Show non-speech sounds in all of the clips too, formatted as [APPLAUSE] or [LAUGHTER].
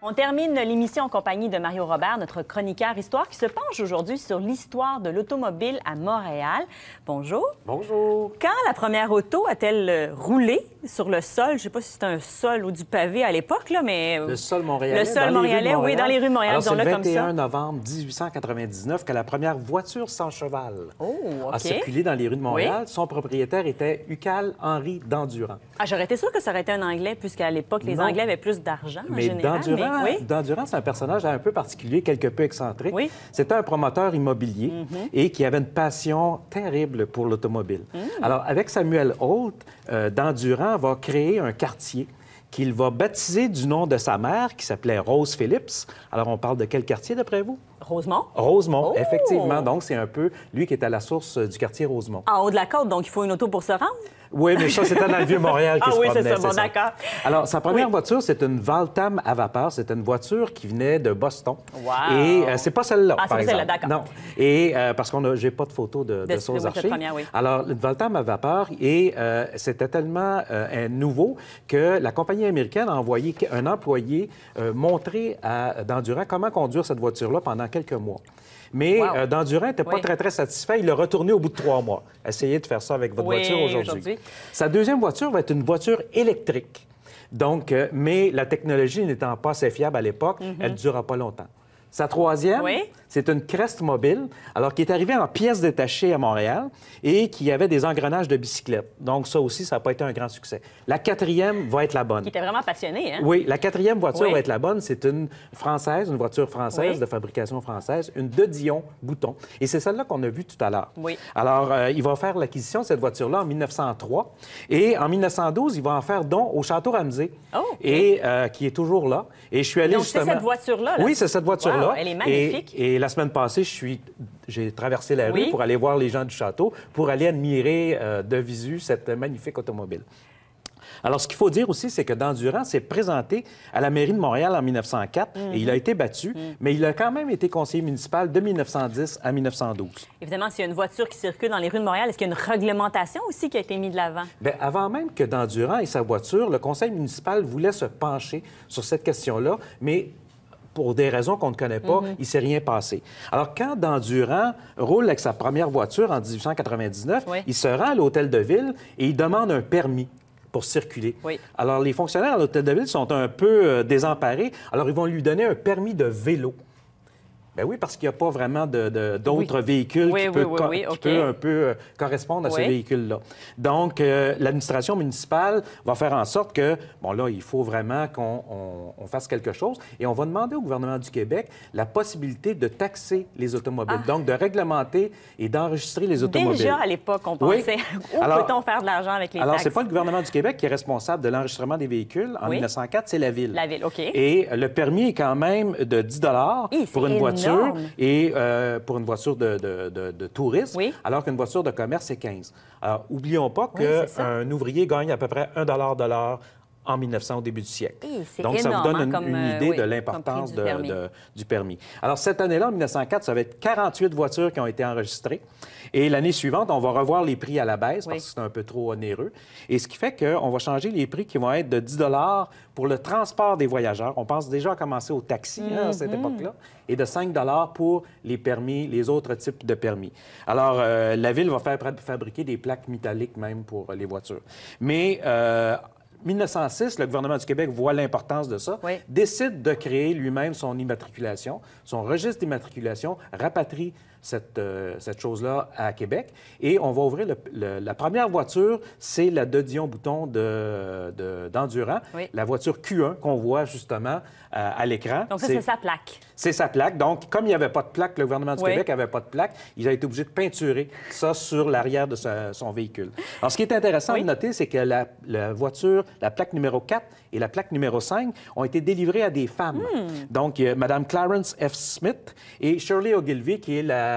On termine l'émission en compagnie de Mario Robert, notre chroniqueur histoire, qui se penche aujourd'hui sur l'histoire de l'automobile à Montréal. Bonjour. Bonjour. Quand la première auto a-t-elle euh, roulé sur le sol? Je ne sais pas si c'était un sol ou du pavé à l'époque, là, mais... Euh, le sol montréalais. Le sol montréalais, oui, dans les rues de Montréal. le comme le 21 novembre 1899 que la première voiture sans cheval oh, a circulé dans les rues de Montréal. Son propriétaire était Ucal Henry Dandurand. Ah, j'aurais été sûre que ça aurait été un Anglais, puisqu'à l'époque, les Anglais avaient plus d'argent, en général oui. Dandurand, c'est un personnage un peu particulier, quelque peu excentrique. C'était un promoteur immobilier mhm. et qui avait une passion terrible pour l'automobile. Mm. Alors, avec Samuel Holt, euh, Dandurand va créer un quartier qu'il va baptiser du nom de sa mère, qui s'appelait Rose Phillips. Alors, on parle de quel quartier, d'après vous? Rosemont. Rosemont, oh! effectivement. Donc, c'est un peu lui qui est à la source euh, du quartier Rosemont. En haut de la côte, donc il faut une auto pour se rendre? Oui, mais ça, c'était dans le Vieux-Montréal [LAUGHS] qui ah se oui, c'est ça, d'accord. Alors, sa première voiture, c'est une Valtam à vapeur. C'est une voiture qui venait de Boston. Wow. Et euh, c'est pas celle-là, ah, par exemple. d'accord. Non. Et euh, parce qu'on a... j'ai pas de photos de, de, de Alors, une Valtam à vapeur, et c'était tellement nouveau que la compagnie américaine a envoyé un employé montrer à Dandurand comment conduire cette voiture-là pendant mois. Mais euh, Dandurin n'était pas très, très satisfait. Il l'a retourné au bout de trois mois. Essayez de faire ça avec votre voiture aujourd'hui. Sa deuxième voiture va être une voiture électrique. Donc, euh, mais la technologie n'étant pas assez fiable à l'époque, mm-hmm. elle ne durera pas longtemps. Sa troisième, c'est une Crest mobile, alors qui est arrivée en pièces détachées à Montréal et qui avait des engrenages de bicyclette. Donc ça aussi, ça n'a pas été un grand succès. La quatrième va être la bonne. Qui était vraiment passionné, hein? Oui, la quatrième voiture va être la bonne. C'est une française, une voiture française de fabrication française, une de Dion Bouton. Et c'est celle-là qu'on a vue tout à l'heure. Oui. Alors, euh, il va faire l'acquisition de cette voiture-là en 1903 et en 1912, il va en faire don au Château Ramsey, oh, et euh, qui est toujours là. Et je suis allé c'est cette voiture-là? Oui, c'est cette voiture-là. Elle est magnifique. Et, la semaine passée, je suis, j'ai traversé la rue pour aller voir les gens du château, pour aller admirer euh, de visu cette magnifique automobile. Alors, ce qu'il faut dire aussi, c'est que Dandurand s'est présenté à la mairie de Montréal en 1904 et il a mhm. été battu, mhm. mais il a quand même été conseiller municipal de 1910 à 1912. Évidemment, s'il y a une voiture qui circule dans les rues de Montréal, est-ce qu'il y a une réglementation aussi qui a été mise de l'avant? Bien, avant même que Dandurand et sa voiture, le conseil municipal voulait se pencher sur cette question-là, mais pour des raisons qu'on ne connaît pas, mhm. il ne s'est rien passé. Alors, quand Dandurand roule avec sa première voiture en 1899, il se rend à l'hôtel de ville et il demande un permis pour circuler. Alors, les fonctionnaires à l'hôtel de ville sont un peu euh, désemparés. Alors, ils vont lui donner un permis de vélo. Ben oui, parce qu'il n'y a pas vraiment d'autres véhicules qui, peut, un peu euh, correspondre à ce véhicule-là. Donc, euh, l'administration municipale va faire en sorte que, bon, là, il faut vraiment qu'on fasse quelque chose. Et on va demander au gouvernement du Québec la possibilité de taxer les automobiles, ah. donc de réglementer et d'enregistrer les automobiles. Déjà à l'époque, on pensait où peut-on faire de l'argent avec les taxes. Alors, ce n'est pas le gouvernement du Québec qui est responsable de l'enregistrement des véhicules. En 1904, c'est la ville. La ville, OK. Et le permis est quand même de 10 pour une voiture et euh, pour une voiture de, tourisme, alors qu'une voiture de commerce, c'est 15. Alors, oublions pas qu'un ouvrier gagne à peu près 1 de l'heure en 1900, au début du siècle. Donc, ça vous donne une, hein, euh, idée de l'importance du, du, permis. Alors, cette année-là, en 1904, ça va être 48 voitures qui ont été enregistrées. Et l'année suivante, on va revoir les prix à la baisse parce que c'est un peu trop onéreux. Et ce qui fait qu'on va changer les prix qui vont être de 10 pour le transport des voyageurs. On pense déjà à commencer au taxi hein, à cette mhm. époque-là. Et de 5 pour les permis, les autres types de permis. Alors, euh, la ville va faire fabriquer des plaques métalliques même pour euh, les voitures. Mais euh, 1906, le gouvernement du Québec voit l'importance de ça, décide de créer lui-même son immatriculation, son registre d'immatriculation, rapatrie cette, euh, cette chose-là à Québec. Et on va ouvrir la première voiture, c'est la de Dion Bouton d'Endurant, de, la voiture Q1 qu'on voit justement euh, à l'écran. Donc ça, c'est sa plaque. C'est sa plaque. Donc, comme il n'y avait pas de plaque, le gouvernement du Québec n'avait pas de plaque, il a été obligé de peinturer ça sur l'arrière de son véhicule. Alors, ce qui est intéressant de noter, c'est que la, voiture, la plaque numéro 4 et la plaque numéro 5 ont été délivrées à des femmes. Hmm. Donc, Madame Mme Clarence F. Smith et Shirley Ogilvie, qui est la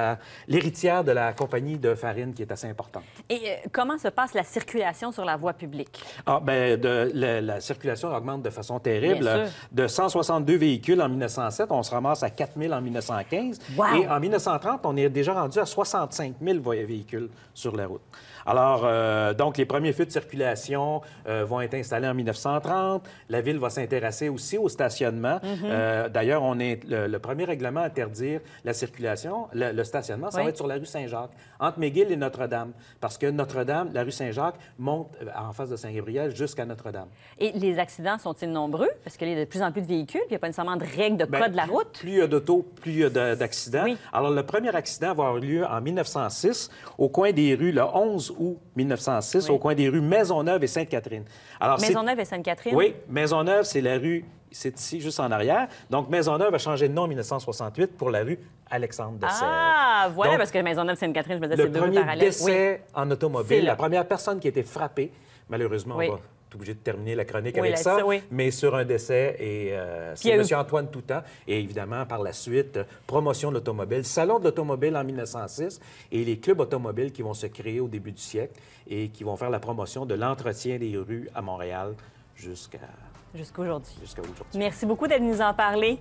l'héritière de la compagnie de farine qui est assez importante. Et euh, comment se passe la circulation sur la voie publique? Ah, ben, la, circulation augmente de façon terrible. De 162 véhicules en 1907, on se ramasse à 4000 en 1915. Et en 1930, on est déjà rendu à 65 000 véhicules sur la route. Alors, euh, donc, les premiers feux de circulation euh, vont être installés en 1930. La ville va s'intéresser aussi au stationnement. Mhm. Euh, d'ailleurs, on est le, premier règlement à interdire la circulation, le, stationnement, ça va être sur la rue Saint-Jacques, entre McGill et Notre-Dame, parce que Notre-Dame, la rue Saint-Jacques monte en face de Saint-Gabriel jusqu'à Notre-Dame. Et les accidents sont-ils nombreux? Parce qu'il y a de plus en plus de véhicules, puis il n'y a pas nécessairement de règles de ben, code de la route. Plus il y a d'autos, plus il y a d'accidents. Alors, le premier accident va avoir lieu en 1906 au coin des rues, le 11 ou 1906 au coin des rues Maisonneuve et Sainte-Catherine. Alors, Maisonneuve et Sainte-Catherine? Oui, Maisonneuve, c'est la rue, c'est ici, juste en arrière. Donc, Maisonneuve a changé de nom en 1968 pour la rue Alexandre Dessert. Ah, voilà, parce que Maisonneuve-Sainte-Catherine, je me disais, c'est deux parallèles. Le premier décès en automobile, la première personne qui a été frappée, malheureusement, obligé de terminer la chronique avec ça, mais sur un décès. Et c'est euh, M. Antoine Toutan. Et évidemment, par la suite, promotion de l'automobile, salon de l'automobile en 1906 et les clubs automobiles qui vont se créer au début du siècle et qui vont faire la promotion de l'entretien des rues à Montréal jusqu'à... aujourd'hui. Merci beaucoup d'être nous en parler.